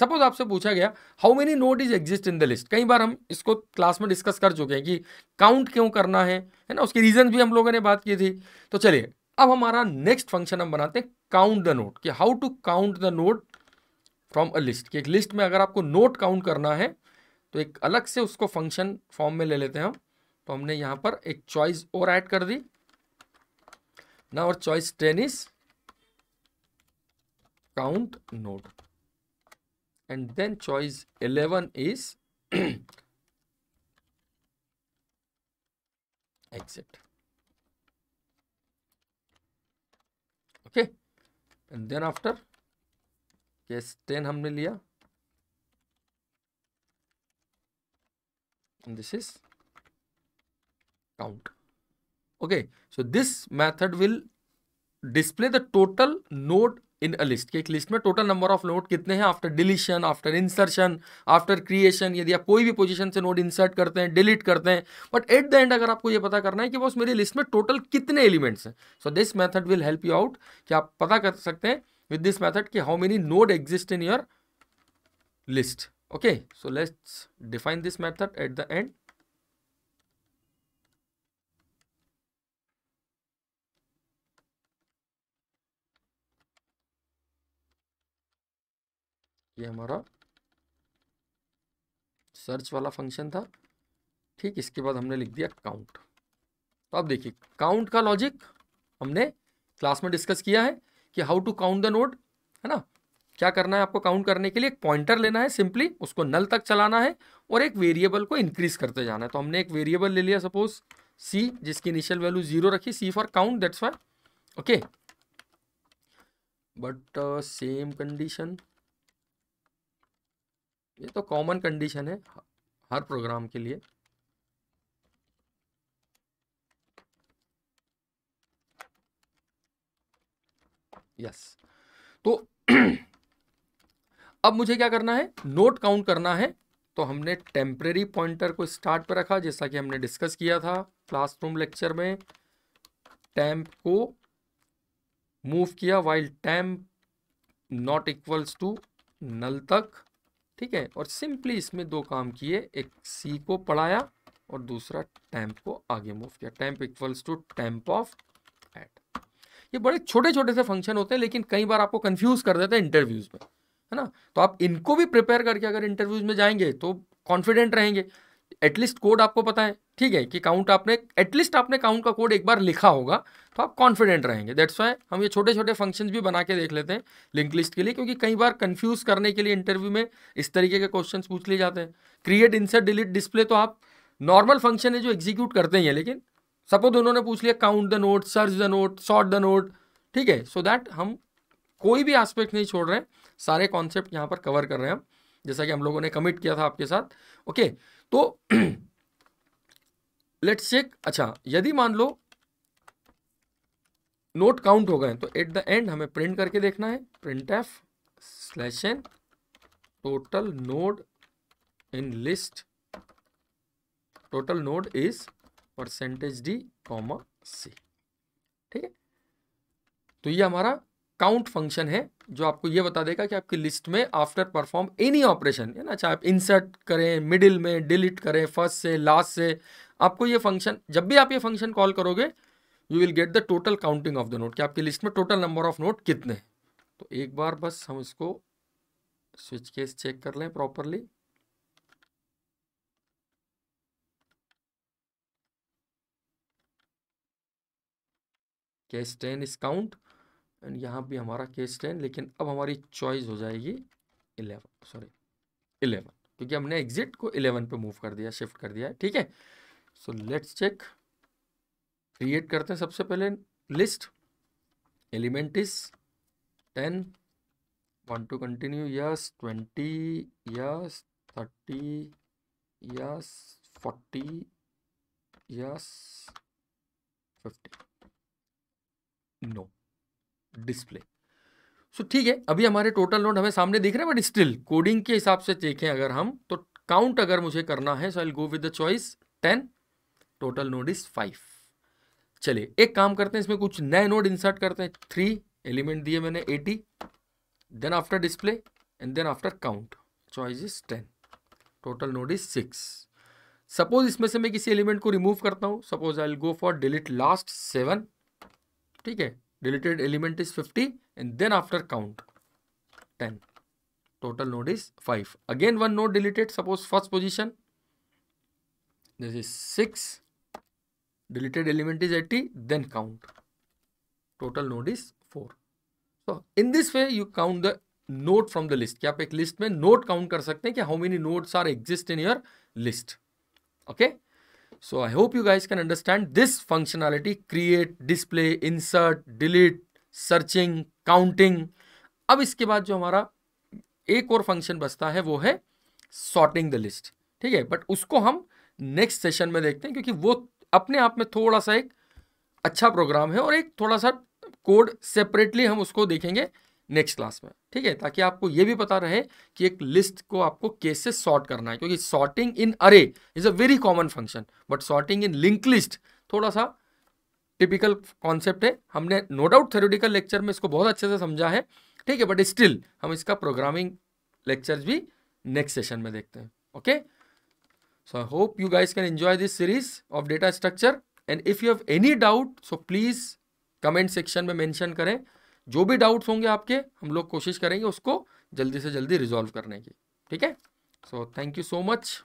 Suppose आपसे पूछा गया how many node is exist in the list कई बार हम इसको क्लास में डिस्कस कर चुके हैं कि काउंट क्यों करना है है ना उसके रीजन भी हम लोगों ने बात की थी तो चलिए अब हमारा नेक्स्ट फंक्शन हम बनाते हैं काउंट द नोट कि how to count the node from a list कि एक लिस्ट में अगर आपको नोट काउंट करना है तो एक अलग से उसको फंक्शन फॉर्म में ले लेते हैं हम तो हमने यहां पर एक चॉइस और ऐड कर दी ना और choice ten is count node and then choice 11 is exit okay and then after case 10 हमने लिया and this is count okay so this method will display the total node in a list कि एक list में total number of node कितने हैं after deletion after insertion after creation यदि आप कोई भी पोजीशन से नोड इंसर्ट करते हैं डिलीट करते हैं बट एट द एंड अगर आपको ये पता करना है कि बस मेरी लिस्ट में टोटल कितने एलिमेंट्स हैं so this method will help you out कि आप पता कर सकते हैं विद दिस मैथड कि how many node exist in your list okay so let's define this method at the end ये हमारा सर्च वाला फंक्शन था ठीक इसके बाद हमने लिख दिया काउंट तो अब देखिए काउंट का लॉजिक हमने क्लास में डिस्कस किया है कि how to count the node है ना क्या करना है आपको काउंट करने के लिए एक पॉइंटर लेना है सिंपली उसको नल तक चलाना है और एक वेरिएबल को इंक्रीज करते जाना है तो हमने एक वेरिएबल ले लिया सपोज सी जिसकी इनिशियल वैल्यू जीरो रखी सी for count that's why okay but same condition ये तो कॉमन कंडीशन है हर प्रोग्राम के लिए यस तो अब मुझे क्या करना है नोट काउंट करना है तो हमने टेम्परेरी पॉइंटर को स्टार्ट पर रखा जैसा कि हमने डिस्कस किया था क्लासरूम लेक्चर में टैम्प को मूव किया while temp not equals to null तक ठीक है और सिंपली इसमें दो काम किए एक सी को पढ़ाया और दूसरा टैंप को आगे मूव किया temp equals to temp of at ये बड़े छोटे छोटे से फंक्शन होते हैं लेकिन कई बार आपको कंफ्यूज कर देते हैं इंटरव्यूज में है ना तो आप इनको भी प्रिपेयर करके अगर इंटरव्यूज में जाएंगे तो कॉन्फिडेंट रहेंगे एटलीस्ट कोड आपको पता है ठीक है कि काउंट आपने एटलीस्ट आपने काउंट का कोड एक बार लिखा होगा तो आप कॉन्फिडेंट रहेंगे दैट्स वाई हम ये छोटे छोटे फंक्शंस भी बना के देख लेते हैं लिंक लिस्ट के लिए क्योंकि कई बार कंफ्यूज करने के लिए इंटरव्यू में इस तरीके के क्वेश्चन पूछ लिए जाते हैं क्रिएट इंसर्ट डिलीट डिस्प्ले तो आप नॉर्मल फंक्शन है जो एग्जीक्यूट करते ही हैं लेकिन सपोज उन्होंने पूछ लिया count the node search the node sort the node ठीक है सो so दैट हम कोई भी एस्पेक्ट नहीं छोड़ रहे हैं सारे कॉन्सेप्ट यहाँ पर कवर कर रहे हैं हम जैसा कि हम लोगों ने कमिट किया था आपके साथ ओके तो लेट्स चेक अच्छा यदि मान लो नोट काउंट हो गए तो एट द एंड हमें प्रिंट करके देखना है printf slash n total node in list total node is percentage d comma c ठीक है तो ये हमारा काउंट फंक्शन है जो आपको ये बता देगा कि आपकी लिस्ट में आफ्टर परफॉर्म एनी ऑपरेशन है ना चाहे आप इंसर्ट करें मिडिल में डिलीट करें फर्स्ट से लास्ट से आपको ये फंक्शन जब भी आप ये फंक्शन कॉल करोगे you will get the total counting of the node कि आपकी लिस्ट में टोटल नंबर ऑफ नोट कितने तो एक बार बस हम इसको स्विच केस चेक कर लें properly case ten is count and यहाँ भी हमारा केस टेन लेकिन अब हमारी चॉइस हो जाएगी इलेवन सॉरी इलेवन क्योंकि हमने एग्जिट को इलेवन पे मूव कर दिया शिफ्ट कर दिया है ठीक है सो लेट्स चेक क्रिएट करते हैं सबसे पहले list element is ten want to continue yes twenty yes thirty yes forty yes fifty no display so ठीक है अभी हमारे टोटल नोट हमें सामने दिख रहे हैं बट स्टिल कोडिंग के हिसाब से देखें अगर हम तो काउंट अगर मुझे करना है so I go with the choice ten total node is five चलिए एक काम करते हैं इसमें कुछ नए नोड इंसर्ट करते हैं थ्री एलिमेंट दिए मैंने eighty then after display and then after count choice is ten total node is six suppose इसमें से मैं किसी एलिमेंट को रिमूव करता हूँ suppose I will go for delete last seven ठीक है deleted element is 50 and then after count 10 total node is 5 again one node deleted suppose first position this is 6 deleted element is 80 then count total node is 4 so in this way you count the node from the list कि आप एक list में note count कर सकते हैं कि how many nodes are exist in your list okay So I hope you guys can understand this functionality create, display, insert, delete, searching, counting. अब इसके बाद जो हमारा एक और फंक्शन बचता है वो है सॉर्टिंग द लिस्ट ठीक है बट उसको हम नेक्स्ट सेशन में देखते हैं क्योंकि वो अपने आप में थोड़ा सा एक अच्छा प्रोग्राम है और एक थोड़ा सा कोड सेपरेटली हम उसको देखेंगे नेक्स्ट क्लास में ठीक है ताकि आपको ये भी पता रहे कि एक लिस्ट को आपको कैसे सॉर्ट करना है क्योंकि sorting in array is a very common function but sorting in link list थोड़ा सा टिपिकल कॉन्सेप्ट है हमने नो डाउट थेरोटिकल लेक्चर में इसको बहुत अच्छे से समझा है ठीक है बट स्टिल हम इसका प्रोग्रामिंग लेक्चर्स भी नेक्स्ट सेशन में देखते हैं okay so I hope you guys can enjoy this series of data structure and if you have any doubt so please comment section में मैंशन करें जो भी डाउट्स होंगे आपके हम लोग कोशिश करेंगे उसको जल्दी से जल्दी रिजॉल्व करने की ठीक है so thank you so much